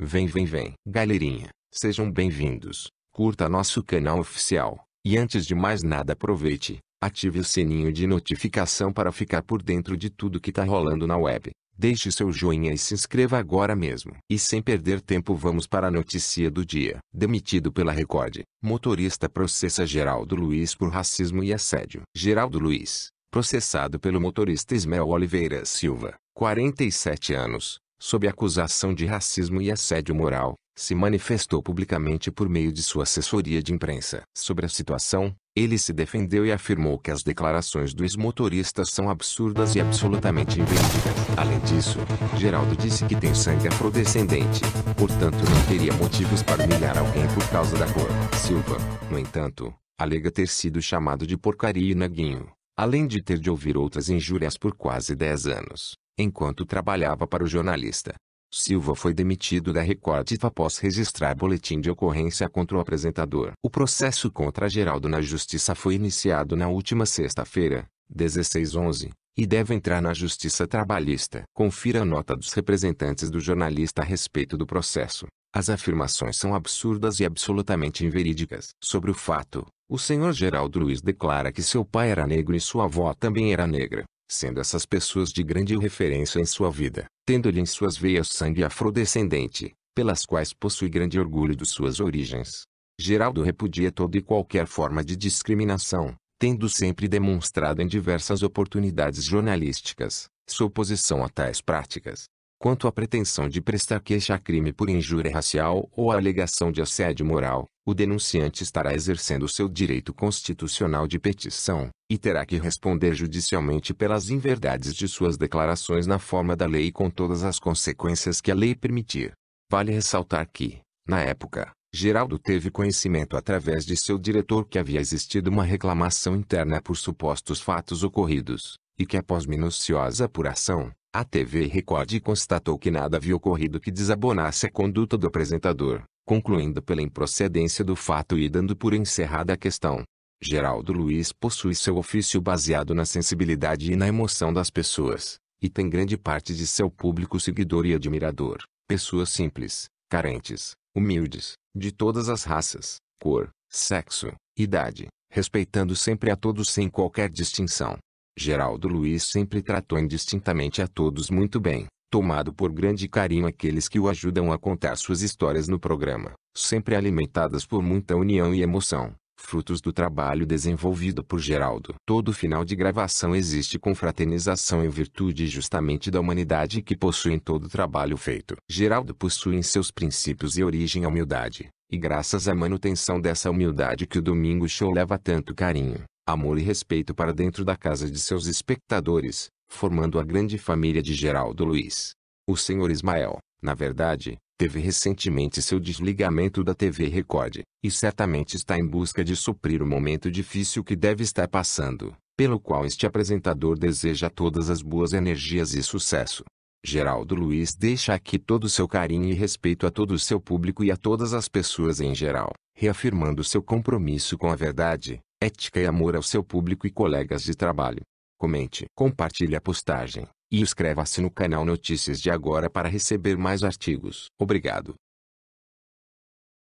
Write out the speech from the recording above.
Vem vem vem! Galerinha, sejam bem-vindos, curta nosso canal oficial, e antes de mais nada aproveite, ative o sininho de notificação para ficar por dentro de tudo que tá rolando na web. Deixe seu joinha e se inscreva agora mesmo. E sem perder tempo vamos para a notícia do dia. Demitido pela Record, motorista processa Geraldo Luiz por racismo e assédio. Geraldo Luiz, processado pelo motorista Ismael Oliveira Silva, 47 anos, sob acusação de racismo e assédio moral, se manifestou publicamente por meio de sua assessoria de imprensa. Sobre a situação, ele se defendeu e afirmou que as declarações do ex-motorista são absurdas e absolutamente inverídicas. Além disso, Geraldo disse que tem sangue afrodescendente, portanto não teria motivos para humilhar alguém por causa da cor. Silva, no entanto, alega ter sido chamado de porcaria e naguinho, além de ter de ouvir outras injúrias por quase 10 anos enquanto trabalhava para o jornalista. Silva foi demitido da Record após registrar boletim de ocorrência contra o apresentador. O processo contra Geraldo na justiça foi iniciado na última sexta-feira, 16/11, e deve entrar na justiça trabalhista. Confira a nota dos representantes do jornalista a respeito do processo. As afirmações são absurdas e absolutamente inverídicas. Sobre o fato, o senhor Geraldo Luiz declara que seu pai era negro e sua avó também era negra sendo essas pessoas de grande referência em sua vida, tendo-lhe em suas veias sangue afrodescendente, pelas quais possui grande orgulho de suas origens. Geraldo repudia toda e qualquer forma de discriminação, tendo sempre demonstrado em diversas oportunidades jornalísticas sua oposição a tais práticas. Quanto à pretensão de prestar queixa a crime por injúria racial ou a alegação de assédio moral, o denunciante estará exercendo seu direito constitucional de petição, e terá que responder judicialmente pelas inverdades de suas declarações na forma da lei com todas as consequências que a lei permitir. Vale ressaltar que, na época, Geraldo teve conhecimento através de seu diretor que havia existido uma reclamação interna por supostos fatos ocorridos, e que após minuciosa apuração, a TV Record constatou que nada havia ocorrido que desabonasse a conduta do apresentador, concluindo pela improcedência do fato e dando por encerrada a questão. Geraldo Luiz possui seu ofício baseado na sensibilidade e na emoção das pessoas, e tem grande parte de seu público seguidor e admirador, pessoas simples, carentes, humildes, de todas as raças, cor, sexo, idade, respeitando sempre a todos sem qualquer distinção. Geraldo Luiz sempre tratou indistintamente a todos muito bem, tomado por grande carinho aqueles que o ajudam a contar suas histórias no programa, sempre alimentadas por muita união e emoção, frutos do trabalho desenvolvido por Geraldo. Todo final de gravação existe confraternização em virtude justamente da humanidade que possui em todo o trabalho feito. Geraldo possui em seus princípios e origem a humildade, e graças à manutenção dessa humildade que o Domingo Show leva tanto carinho, amor e respeito para dentro da casa de seus espectadores, formando a grande família de Geraldo Luiz. O senhor Ismael, na verdade, teve recentemente seu desligamento da TV Record, e certamente está em busca de suprir o momento difícil que deve estar passando, pelo qual este apresentador deseja todas as boas energias e sucesso. Geraldo Luiz deixa aqui todo o seu carinho e respeito a todo o seu público e a todas as pessoas em geral, reafirmando seu compromisso com a verdade, ética e amor ao seu público e colegas de trabalho. Comente, compartilhe a postagem e inscreva-se no canal Notícias de Agora para receber mais artigos. Obrigado.